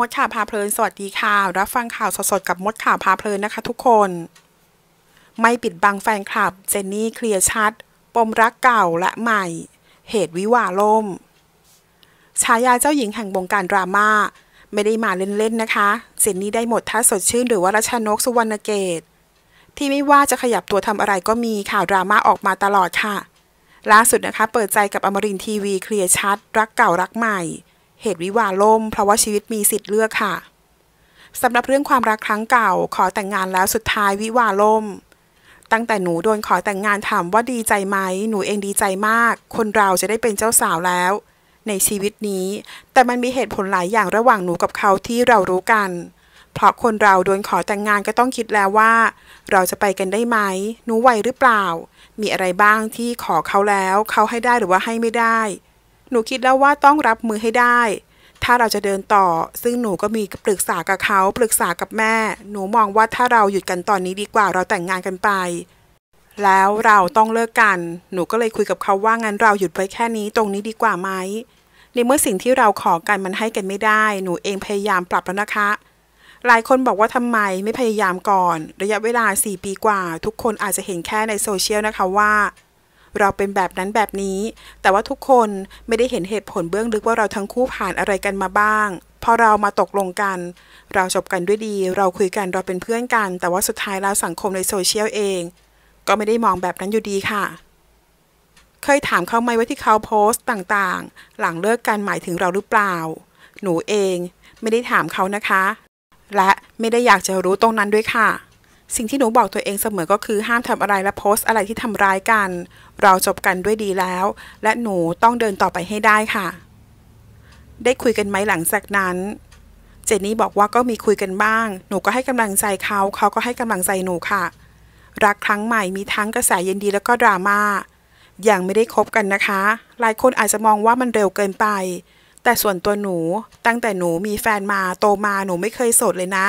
มดข่าวพาเพลินสวัสดีค่ะรับฟังข่าวสดๆ กับมดข่าวพาเพลินนะคะ ทุกคน ไม่ปิดบังแฟนคลับ เจนนี่เคลียร์ชัด ปมรักเก่าและใหม่ เหตุวิวาล่มฉายาเจ้าหญิงแห่งวงการดราม่า ไม่ได้มาเล่นๆนะคะเจนนี่ได้หมดท้าสดชื่นหรือว่ารัชนกสุวรรณเกตที่ไม่ว่าจะขยับตัวทำอะไรก็มีข่าวดราม่าออกมาตลอดค่ะล่าสุดนะคะ เปิดใจกับอมรินทีวีเคลียร์ชัด รักเก่ารักใหม่เหตุวิวาล่มเพราะว่าชีวิตมีสิทธิ์เลือกค่ะ สำหรับเรื่องความรักครั้งเก่า ขอแต่งงานแล้วสุดท้ายวิวาล่ม ตั้งแต่หนูโดนขอแต่งงานถามว่าดีใจไหมหนูเองดีใจมาก คนเราจะได้เป็นเจ้าสาวแล้ว ในชีวิตนี้ แต่มันมีเหตุผลหลายอย่างระหว่างหนูกับเขาที่เรารู้กัน เพราะคนเราโดนขอแต่งงานก็ต้องคิดแล้วว่า เราจะไปกันได้ไหม หนูไหวหรือเปล่า มีอะไรบ้างที่ขอเขาแล้ว เขาให้ได้หรือว่าให้ไม่ได้หนูคิดแล้วว่าต้องรับมือให้ได้ ถ้าเราจะเดินต่อ ซึ่งหนูก็มีปรึกษากับเขา ปรึกษากับแม่ หนูมองว่าถ้าเราหยุดกันตอนนี้ดีกว่าเราแต่งงานกันไป แล้วเราต้องเลิกกัน หนูก็เลยคุยกับเขาว่างั้นเราหยุดไปแค่นี้ตรงนี้ดีกว่าไหมในเมื่อสิ่งที่เราขอกันมันให้กันไม่ได้ หนูเองพยายามปรับแล้วนะคะ หลายคนบอกว่าทำไมไม่พยายามก่อน ระยะเวลา 4 ปีกว่า ทุกคนอาจจะเห็นแค่ในโซเชียลนะคะว่าเราเป็นแบบนั้นแบบนี้ แต่ว่าทุกคนไม่ได้เห็นเหตุผลเบื้องลึกว่าเราทั้งคู่ผ่านอะไรกันมาบ้าง พอเรามาตกลงกัน เราจบกันด้วยดี เราคุยกัน เราเป็นเพื่อนกัน แต่ว่าสุดท้ายแล้วสังคมในโซเชียลเอง ก็ไม่ได้มองแบบนั้นอยู่ดีค่ะ เคยถามเขาไหมว่าที่เขาโพสต์ต่างๆ หลังเลิกกันหมายถึงเราหรือเปล่า หนูเอง ไม่ได้ถามเขานะคะ และไม่ได้อยากจะรู้ตรงนั้นด้วยค่ะสิ่งที่หนูบอกตัวเองเสมอก็คือห้ามทำอะไรและโพสต์อะไรที่ทำร้ายกัน เราจบกันด้วยดีแล้ว และหนูต้องเดินต่อไปให้ได้ค่ะ ได้คุยกันไหมหลังจากนั้น เจนนี่บอกว่าก็มีคุยกันบ้าง หนูก็ให้กำลังใจเขาเขาก็ให้กำลังใจหนูค่ะ รักครั้งใหม่มีทั้งกระแสเย็นดีแล้วก็ดราม่ายังไม่ได้คบกันนะคะ หลายคนอาจจะมองว่ามันเร็วเกินไป แต่ส่วนตัวหนูตั้งแต่หนูมีแฟนมาโตมาหนูไม่เคยโสดเลยนะ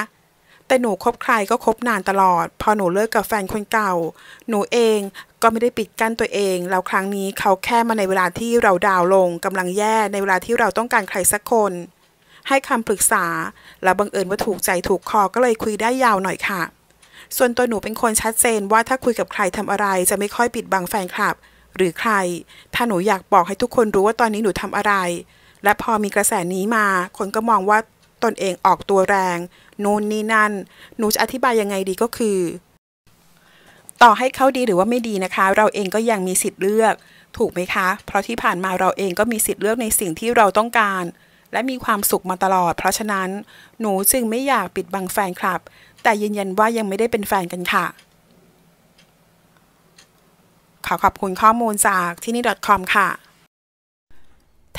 แต่หนูคบใครก็คบนานตลอด พอหนูเลิกกับแฟนคนเก่า หนูเองก็ไม่ได้ปิดกั้นตัวเอง แล้วครั้งนี้เขาแค่มาในเวลาที่เราดาวลงกำลังแย่ในเวลาที่เราต้องการใครสักคน ให้คำปรึกษาแล้วบังเอิญว่าถูกใจถูกคอก็เลยคุยได้ยาวหน่อยค่ะ ส่วนตัวหนูเป็นคนชัดเจนว่าถ้าคุยกับใครทำอะไรจะไม่ค่อยปิดบังแฟนคลับ หรือใคร ถ้าหนูอยากบอกให้ทุกคนรู้ว่าตอนนี้หนูทำอะไร และพอมีกระแสนี้มาคนก็มองว่าตนเองออกตัวแรงนู่นนี่นั่น หนูจะอธิบายยังไงดีก็คือ ต่อให้เขาดีหรือว่าไม่ดีนะคะ เราเองก็ยังมีสิทธิ์เลือก ถูกไหมคะ เพราะที่ผ่านมาเราเองก็มีสิทธิ์เลือกในสิ่งที่เราต้องการ และมีความสุขมาตลอด เพราะฉะนั้นหนูจึงไม่อยากปิดบังแฟนคลับ แต่ยืนยันว่ายังไม่ได้เป็นแฟนกันค่ะ ขอขอบคุณข้อมูลจากที่นี่ .com ค่ะ